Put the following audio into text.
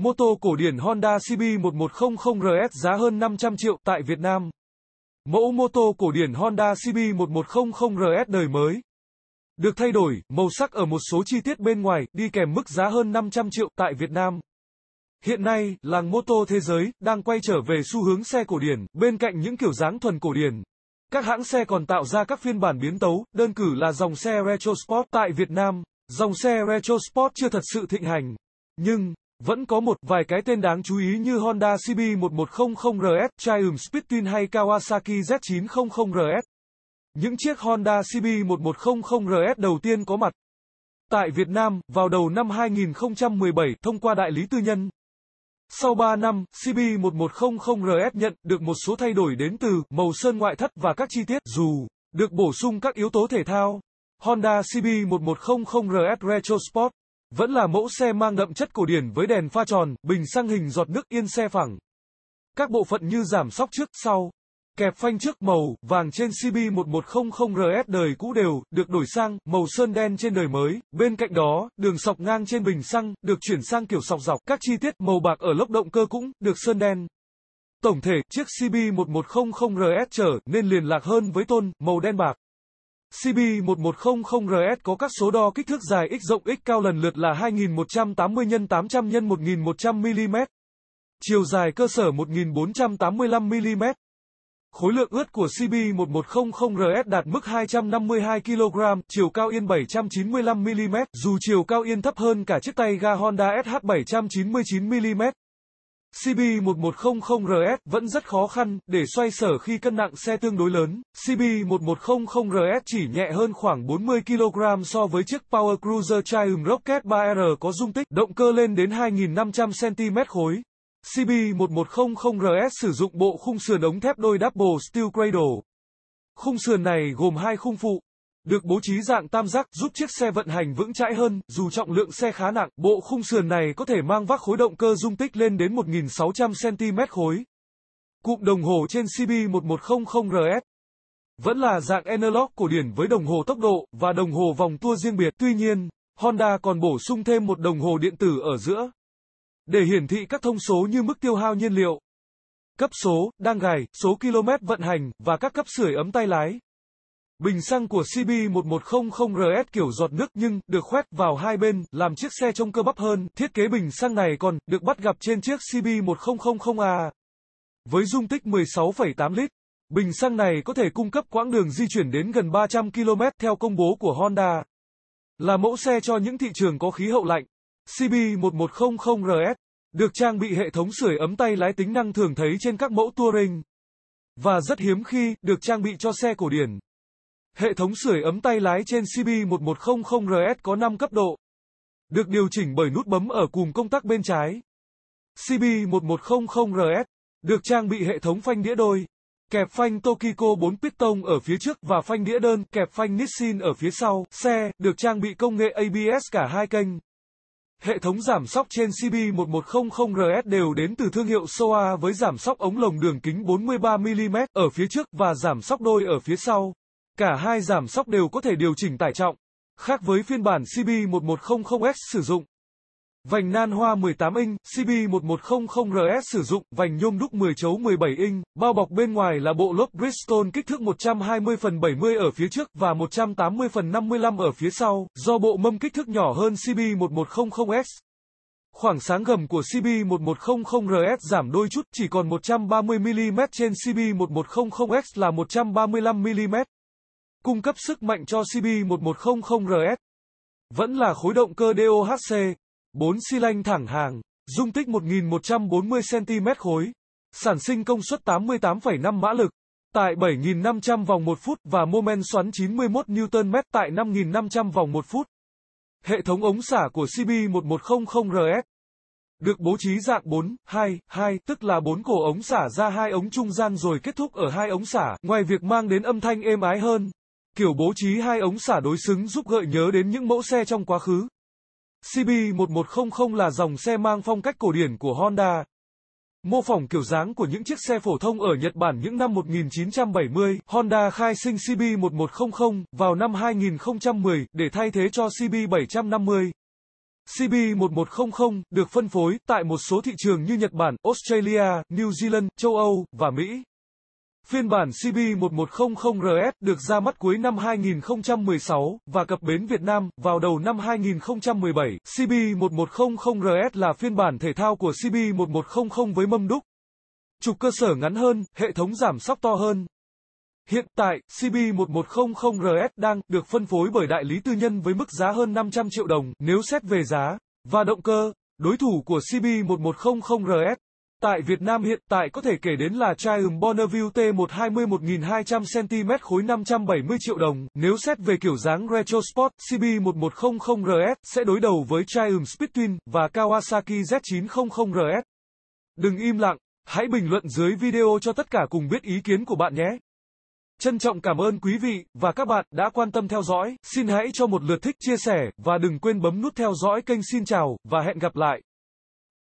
Mô tô cổ điển Honda CB1100RS giá hơn 500 triệu tại Việt Nam. Mẫu mô tô cổ điển Honda CB1100RS đời mới. Được thay đổi, màu sắc ở một số chi tiết bên ngoài, đi kèm mức giá hơn 500 triệu tại Việt Nam. Hiện nay, làng mô tô thế giới đang quay trở về xu hướng xe cổ điển, bên cạnh những kiểu dáng thuần cổ điển. Các hãng xe còn tạo ra các phiên bản biến tấu, đơn cử là dòng xe Retro Sport tại Việt Nam. Dòng xe Retro Sport chưa thật sự thịnh hành. Nhưng, vẫn có một vài cái tên đáng chú ý như Honda cb 1100 rs Triumph Spitfire hay Kawasaki Z900RS. Những chiếc Honda cb 1100 rs đầu tiên có mặt tại Việt Nam vào đầu năm 2017 thông qua đại lý tư nhân. Sau 3 năm, cb 1100 rs nhận được một số thay đổi đến từ màu sơn ngoại thất và các chi tiết dù được bổ sung các yếu tố thể thao. Honda CB1100RS Retro Sport vẫn là mẫu xe mang đậm chất cổ điển với đèn pha tròn, bình xăng hình giọt nước yên xe phẳng. Các bộ phận như giảm sóc trước, sau, kẹp phanh trước màu vàng trên CB1100RS đời cũ đều được đổi sang màu sơn đen trên đời mới. Bên cạnh đó, đường sọc ngang trên bình xăng được chuyển sang kiểu sọc dọc, các chi tiết màu bạc ở lốc động cơ cũng được sơn đen. Tổng thể, chiếc CB1100RS trở nên liền lạc hơn với tôn màu đen bạc. CB1100RS có các số đo kích thước dài x rộng x cao lần lượt là 2180 x 800 x 1100 mm. Chiều dài cơ sở 1485 mm. Khối lượng ướt của CB1100RS đạt mức 252 kg, chiều cao yên 795 mm, dù chiều cao yên thấp hơn cả chiếc tay ga Honda SH 799 mm. CB1100RS vẫn rất khó khăn để xoay sở khi cân nặng xe tương đối lớn. CB1100RS chỉ nhẹ hơn khoảng 40 kg so với chiếc Power Cruiser Triumph Rocket 3R có dung tích động cơ lên đến 2.500 cm khối. CB1100RS sử dụng bộ khung sườn ống thép đôi double steel cradle. Khung sườn này gồm hai khung phụ, được bố trí dạng tam giác giúp chiếc xe vận hành vững chãi hơn, dù trọng lượng xe khá nặng, bộ khung sườn này có thể mang vác khối động cơ dung tích lên đến 1.600cm khối. Cụm đồng hồ trên CB1100RS vẫn là dạng analog cổ điển với đồng hồ tốc độ và đồng hồ vòng tua riêng biệt. Tuy nhiên, Honda còn bổ sung thêm một đồng hồ điện tử ở giữa để hiển thị các thông số như mức tiêu hao nhiên liệu, cấp số, đang gài, số km vận hành và các cấp sưởi ấm tay lái. Bình xăng của CB1100RS kiểu giọt nước nhưng được khoét vào hai bên, làm chiếc xe trông cơ bắp hơn. Thiết kế bình xăng này còn được bắt gặp trên chiếc CB1000A. Với dung tích 16,8 lít, bình xăng này có thể cung cấp quãng đường di chuyển đến gần 300 km theo công bố của Honda. Là mẫu xe cho những thị trường có khí hậu lạnh, CB1100RS được trang bị hệ thống sưởi ấm tay lái tính năng thường thấy trên các mẫu Touring và rất hiếm khi được trang bị cho xe cổ điển. Hệ thống sưởi ấm tay lái trên CB1100RS có 5 cấp độ, được điều chỉnh bởi nút bấm ở cùng công tắc bên trái. CB1100RS được trang bị hệ thống phanh đĩa đôi, kẹp phanh Tokiko 4 piston ở phía trước và phanh đĩa đơn, kẹp phanh Nissin ở phía sau. Xe được trang bị công nghệ ABS cả hai kênh. Hệ thống giảm sóc trên CB1100RS đều đến từ thương hiệu Soa với giảm sóc ống lồng đường kính 43mm ở phía trước và giảm sóc đôi ở phía sau. Cả hai giảm sóc đều có thể điều chỉnh tải trọng, khác với phiên bản CB1100X sử dụng. Vành nan hoa 18 inch CB1100RS sử dụng vành nhôm đúc 10 chấu 17 inch, bao bọc bên ngoài là bộ lốp Bridgestone kích thước 120 phần 70 ở phía trước và 180 phần 55 ở phía sau, do bộ mâm kích thước nhỏ hơn CB1100S. Khoảng sáng gầm của CB1100RS giảm đôi chút chỉ còn 130mm trên CB1100X là 135mm cung cấp sức mạnh cho CB1100RS. Vẫn là khối động cơ DOHC, 4 xi lanh thẳng hàng, dung tích 1140 cm khối, sản sinh công suất 88,5 mã lực, tại 7.500 vòng 1 phút và mô men xoắn 91 Nm tại 5.500 vòng 1 phút. Hệ thống ống xả của CB1100RS được bố trí dạng 4, 2, 2, tức là 4 cổ ống xả ra hai ống trung gian rồi kết thúc ở hai ống xả, ngoài việc mang đến âm thanh êm ái hơn, Kiểu bố trí hai ống xả đối xứng giúp gợi nhớ đến những mẫu xe trong quá khứ. CB1100 là dòng xe mang phong cách cổ điển của Honda. Mô phỏng kiểu dáng của những chiếc xe phổ thông ở Nhật Bản những năm 1970, Honda khai sinh CB1100 vào năm 2010 để thay thế cho CB750. CB1100 được phân phối tại một số thị trường như Nhật Bản, Australia, New Zealand, châu Âu và Mỹ. Phiên bản CB1100RS được ra mắt cuối năm 2016 và cập bến Việt Nam vào đầu năm 2017. CB1100RS là phiên bản thể thao của CB1100 với mâm đúc, trục cơ sở ngắn hơn, hệ thống giảm sóc to hơn. Hiện tại, CB1100RS đang được phân phối bởi đại lý tư nhân với mức giá hơn 500 triệu đồng nếu xét về giá và động cơ. Đối thủ của CB1100RS Tại Việt Nam hiện tại có thể kể đến là Triumph Bonneville T120 1200cm khối 570 triệu đồng, nếu xét về kiểu dáng Retro Sport CB1100RS sẽ đối đầu với Triumph Speed Twin và Kawasaki Z900RS. Đừng im lặng, hãy bình luận dưới video cho tất cả cùng biết ý kiến của bạn nhé. Trân trọng cảm ơn quý vị và các bạn đã quan tâm theo dõi, xin hãy cho một lượt thích chia sẻ và đừng quên bấm nút theo dõi kênh xin chào và hẹn gặp lại.